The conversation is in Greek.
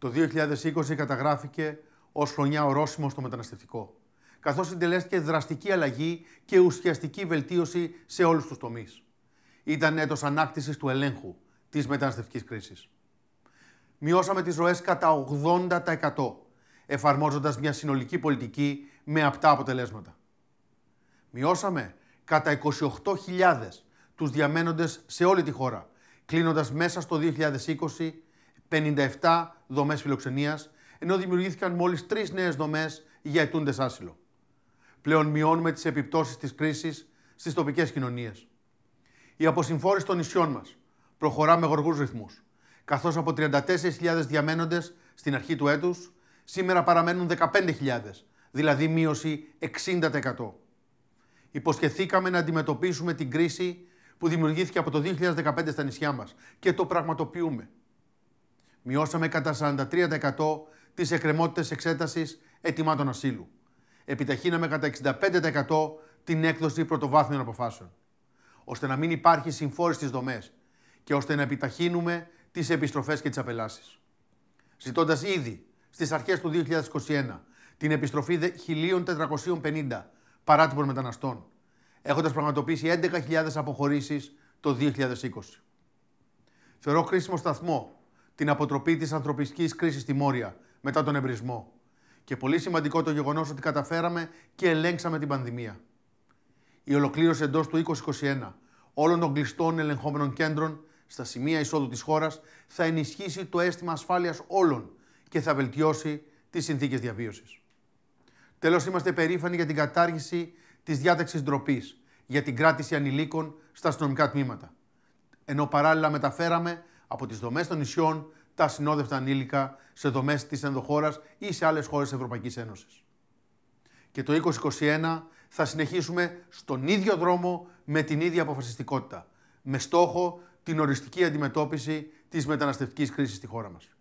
Το 2020 καταγράφηκε ως χρονιά ορόσημο στο μεταναστευτικό, καθώς συντελέστηκε δραστική αλλαγή και ουσιαστική βελτίωση σε όλους τους τομείς. Ήταν έτος ανάκτησης του ελέγχου της μεταναστευτικής κρίσης. Μειώσαμε τις ροές κατά 80%, εφαρμόζοντας μια συνολική πολιτική με απτά αποτελέσματα. Μειώσαμε κατά 28.000 τους διαμένοντες σε όλη τη χώρα, κλείνοντας μέσα στο 2020 57 δομές φιλοξενίας, ενώ δημιουργήθηκαν μόλις τρεις νέες δομές για ετούντες άσυλο. Πλέον μειώνουμε τις επιπτώσεις της κρίσης στις τοπικές κοινωνίες. Η αποσυμφόρηση των νησιών μας προχωρά με γοργούς ρυθμούς, καθώς από 34.000 διαμένοντες στην αρχή του έτους, σήμερα παραμένουν 15.000, δηλαδή μείωση 60%. Υποσχεθήκαμε να αντιμετωπίσουμε την κρίση που δημιουργήθηκε από το 2015 στα νησιά μας και το πραγματοποιούμε. Μειώσαμε κατά 43% τις εκκρεμότητες εξέτασης ετοιμάτων ασύλου. Επιταχύναμε κατά 65% την έκδοση πρωτοβάθμιων αποφάσεων, ώστε να μην υπάρχει συμφόρηση στις δομές και ώστε να επιταχύνουμε τις επιστροφές και τις απελάσεις. Ζητώντας ήδη στις αρχές του 2021 την επιστροφή 1.450 παράτυπων μεταναστών, έχοντας πραγματοποιήσει 11.000 αποχωρήσεις το 2020. Θεωρώ κρίσιμο σταθμό την αποτροπή της ανθρωπιστικής κρίσης στη Μόρια μετά τον εμπρισμό. Και πολύ σημαντικό το γεγονός ότι καταφέραμε και ελέγξαμε την πανδημία. Η ολοκλήρωση εντός του 2021 όλων των κλειστών ελεγχόμενων κέντρων στα σημεία εισόδου της χώρας θα ενισχύσει το αίσθημα ασφάλειας όλων και θα βελτιώσει τις συνθήκες διαβίωσης. Τέλος, είμαστε περήφανοι για την κατάργηση της διάταξης ντροπής για την κράτηση ανηλίκων στα αστυνομικά τμήματα. Ενώ παράλληλα μεταφέραμε από τις δομές των νησιών, τα συνόδευτα ανήλικα σε δομές της ενδοχώρας ή σε άλλες χώρες Ευρωπαϊκής Ένωσης. Και το 2021 θα συνεχίσουμε στον ίδιο δρόμο με την ίδια αποφασιστικότητα, με στόχο την οριστική αντιμετώπιση της μεταναστευτικής κρίσης στη χώρα μας.